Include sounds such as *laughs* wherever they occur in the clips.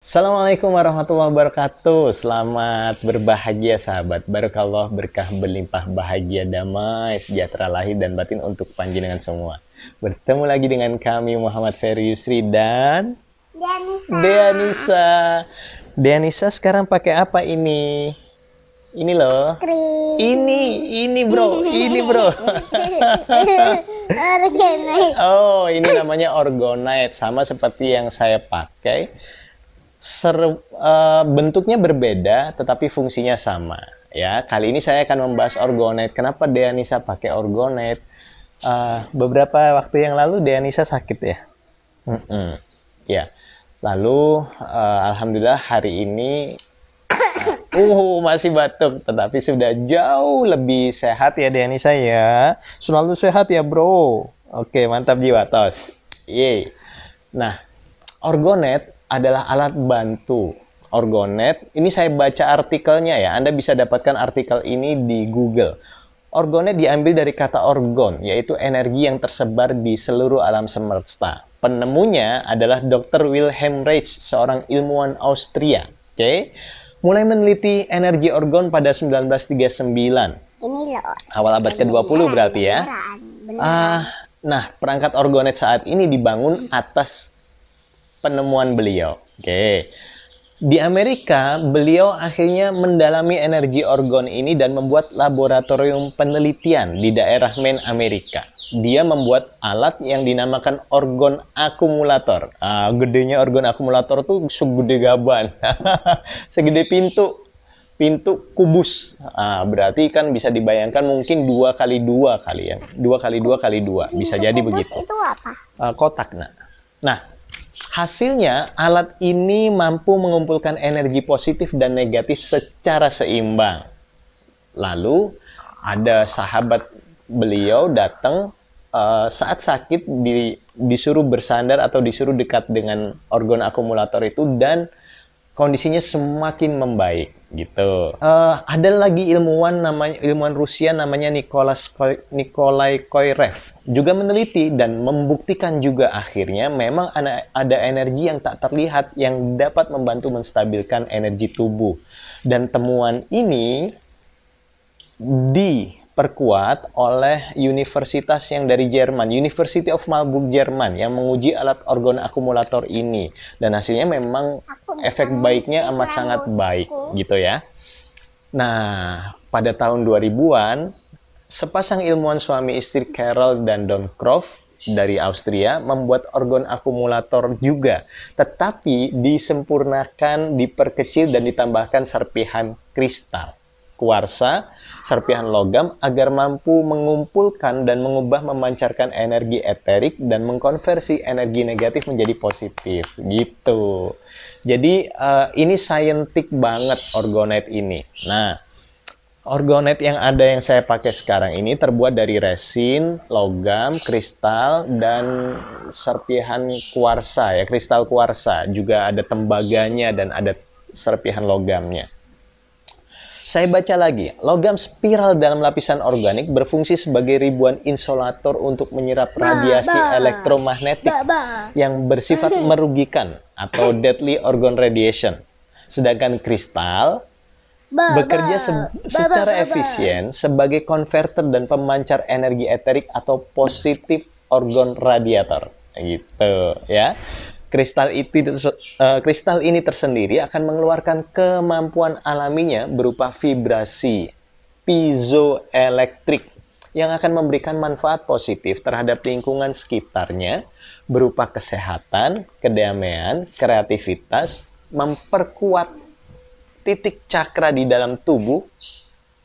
Assalamualaikum warahmatullahi wabarakatuh Selamat berbahagia sahabat Barakallah berkah berlimpah bahagia damai Sejahtera lahir dan batin untuk panjenengan semua Bertemu lagi dengan kami Muhammad Ferry Yusri dan Deanisa Deanisa Deanisa sekarang pakai apa ini? Ini loh Krim. Ini, ini bro, ini bro *laughs* Oh ini namanya Orgonite Sama seperti yang saya pakai ser, uh, bentuknya berbeda tetapi fungsinya sama ya kali ini saya akan membahas orgonet kenapa Deanisa pakai orgonet uh, beberapa waktu yang lalu Deanisa sakit ya mm -mm. ya lalu uh, alhamdulillah hari ini *coughs* Uh, masih batuk, tetapi sudah jauh lebih sehat ya Deanisa ya. Selalu sehat ya bro. Oke, mantap jiwa tos. Yeay. Nah, orgonet adalah alat bantu Orgonet. Ini saya baca artikelnya ya. Anda bisa dapatkan artikel ini di Google. Orgonet diambil dari kata orgon, yaitu energi yang tersebar di seluruh alam semesta. Penemunya adalah Dr. Wilhelm Reich, seorang ilmuwan Austria. Oke. Okay? Mulai meneliti energi orgon pada 1939. Ini loh. Awal abad ke-20 berarti ya. Ah, nah, perangkat orgonet saat ini dibangun atas penemuan beliau. Oke. Okay. Di Amerika, beliau akhirnya mendalami energi orgon ini dan membuat laboratorium penelitian di daerah Maine, Amerika. Dia membuat alat yang dinamakan orgon akumulator. Ah, gedenya orgon akumulator tuh segede gaban, *laughs* segede pintu, pintu kubus. Ah, berarti kan bisa dibayangkan mungkin dua kali dua kali ya, dua kali dua kali dua, bisa jadi begitu. Itu apa? Ah, kotak, nak. Nah, Hasilnya, alat ini mampu mengumpulkan energi positif dan negatif secara seimbang. Lalu, ada sahabat beliau datang uh, saat sakit di, disuruh bersandar atau disuruh dekat dengan organ akumulator itu dan kondisinya semakin membaik gitu. Uh, ada lagi ilmuwan namanya ilmuwan Rusia namanya Nicholas Koy, Nikolai Koirev juga meneliti dan membuktikan juga akhirnya memang ada, ada energi yang tak terlihat yang dapat membantu menstabilkan energi tubuh dan temuan ini diperkuat oleh universitas yang dari Jerman, University of Marburg Jerman yang menguji alat organ akumulator ini dan hasilnya memang efek baiknya amat sangat baik gitu ya. Nah, pada tahun 2000-an, sepasang ilmuwan suami istri Carol dan Don Croft dari Austria membuat organ akumulator juga, tetapi disempurnakan, diperkecil dan ditambahkan serpihan kristal kuarsa, serpihan logam agar mampu mengumpulkan dan mengubah memancarkan energi eterik dan mengkonversi energi negatif menjadi positif gitu. Jadi uh, ini saintik banget orgonet ini. Nah, orgonet yang ada yang saya pakai sekarang ini terbuat dari resin, logam, kristal dan serpihan kuarsa ya, kristal kuarsa. Juga ada tembaganya dan ada serpihan logamnya. Saya baca lagi, logam spiral dalam lapisan organik berfungsi sebagai ribuan insulator untuk menyerap radiasi ba, ba. elektromagnetik ba, ba. yang bersifat merugikan atau deadly organ radiation. Sedangkan kristal ba, bekerja se secara efisien sebagai konverter dan pemancar energi eterik atau positif organ radiator. Gitu ya. Kristal itu eh, kristal ini tersendiri akan mengeluarkan kemampuan alaminya berupa vibrasi piezoelektrik yang akan memberikan manfaat positif terhadap lingkungan sekitarnya berupa kesehatan, kedamaian, kreativitas, memperkuat titik cakra di dalam tubuh.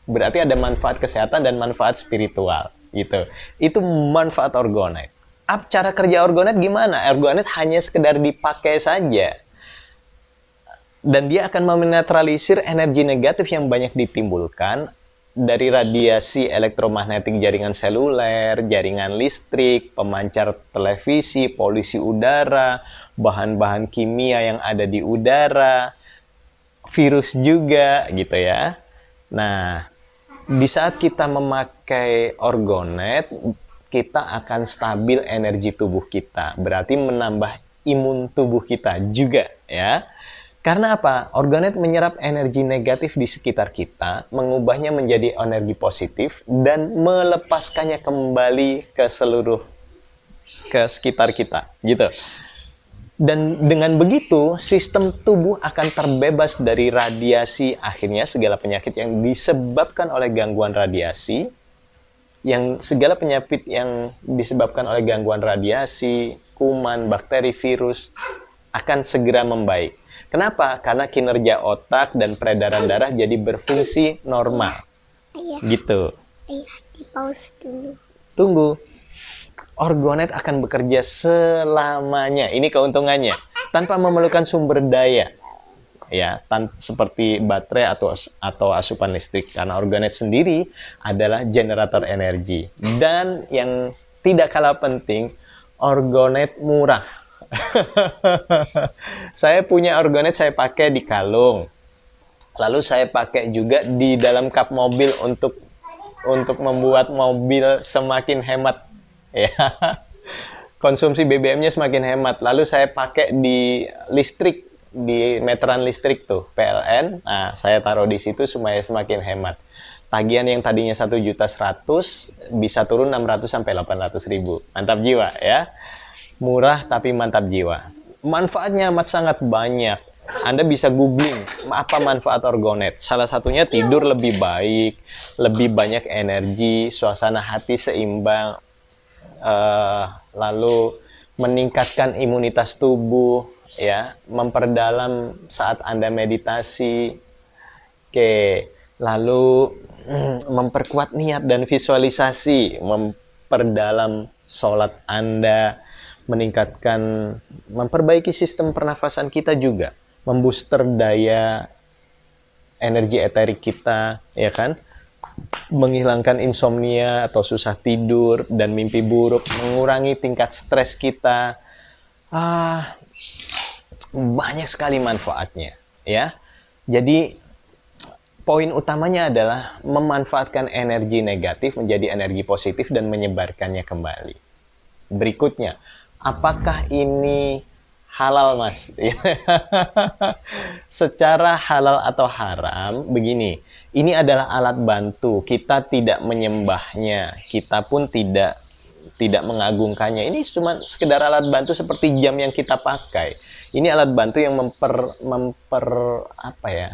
Berarti ada manfaat kesehatan dan manfaat spiritual gitu. Itu manfaat orgonite up cara kerja Orgonet gimana? Orgonet hanya sekedar dipakai saja. Dan dia akan menetralisir energi negatif yang banyak ditimbulkan dari radiasi elektromagnetik jaringan seluler, jaringan listrik, pemancar televisi, polisi udara, bahan-bahan kimia yang ada di udara, virus juga gitu ya. Nah, di saat kita memakai orgonet, kita akan stabil energi tubuh kita. Berarti menambah imun tubuh kita juga ya. Karena apa? Organet menyerap energi negatif di sekitar kita, mengubahnya menjadi energi positif dan melepaskannya kembali ke seluruh ke sekitar kita, gitu. Dan dengan begitu, sistem tubuh akan terbebas dari radiasi. Akhirnya segala penyakit yang disebabkan oleh gangguan radiasi yang segala penyakit yang disebabkan oleh gangguan radiasi, kuman, bakteri, virus akan segera membaik. Kenapa? Karena kinerja otak dan peredaran darah jadi berfungsi normal. Ayah. Gitu. Ayah, pause dulu. Tunggu. Orgonet akan bekerja selamanya. Ini keuntungannya. Tanpa memerlukan sumber daya ya tan seperti baterai atau atau asupan listrik karena organet sendiri adalah generator energi hmm. dan yang tidak kalah penting organet murah *laughs* saya punya organet saya pakai di kalung lalu saya pakai juga di dalam kap mobil untuk untuk membuat mobil semakin hemat *laughs* ya konsumsi BBM-nya semakin hemat lalu saya pakai di listrik di meteran listrik tuh PLN nah saya taruh di situ supaya semakin hemat tagihan yang tadinya satu juta seratus bisa turun 600 sampai 800 ribu mantap jiwa ya murah tapi mantap jiwa manfaatnya amat sangat banyak anda bisa googling apa manfaat orgonet. Salah satunya tidur lebih baik, lebih banyak energi, suasana hati seimbang, uh, lalu meningkatkan imunitas tubuh, ya memperdalam saat anda meditasi oke lalu mm, memperkuat niat dan visualisasi memperdalam sholat anda meningkatkan memperbaiki sistem pernafasan kita juga membooster daya energi eterik kita ya kan menghilangkan insomnia atau susah tidur dan mimpi buruk mengurangi tingkat stres kita ah banyak sekali manfaatnya ya. Jadi poin utamanya adalah memanfaatkan energi negatif menjadi energi positif dan menyebarkannya kembali. Berikutnya, apakah ini halal mas? *laughs* Secara halal atau haram, begini, ini adalah alat bantu. Kita tidak menyembahnya, kita pun tidak tidak mengagungkannya. Ini cuma sekedar alat bantu seperti jam yang kita pakai ini alat bantu yang memper memper apa ya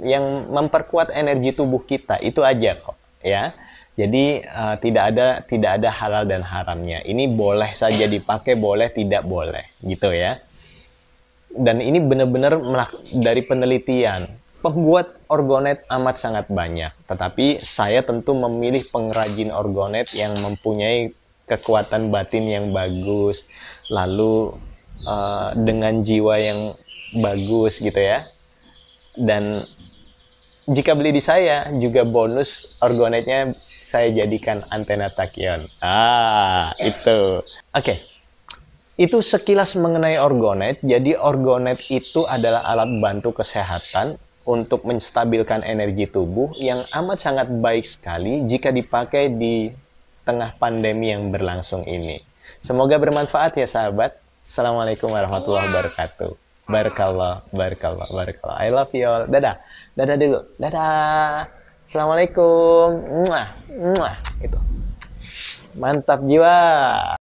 yang memperkuat energi tubuh kita itu aja kok ya jadi uh, tidak ada tidak ada halal dan haramnya ini boleh saja dipakai boleh tidak boleh gitu ya dan ini benar-benar dari penelitian pembuat orgonet amat sangat banyak tetapi saya tentu memilih pengrajin orgonet yang mempunyai kekuatan batin yang bagus lalu uh, dengan jiwa yang bagus gitu ya. Dan jika beli di saya juga bonus orgonetnya saya jadikan antena takion. Ah, itu. Oke. Okay. Itu sekilas mengenai orgonet. Jadi orgonet itu adalah alat bantu kesehatan untuk menstabilkan energi tubuh yang amat sangat baik sekali jika dipakai di tengah pandemi yang berlangsung ini. Semoga bermanfaat ya sahabat. Assalamualaikum warahmatullahi iya. wabarakatuh. Barakallah, barakallah, barakallah. I love you all. Dadah. Dadah dulu. Dadah. Assalamualaikum. Muah, muah. Gitu. Mantap jiwa.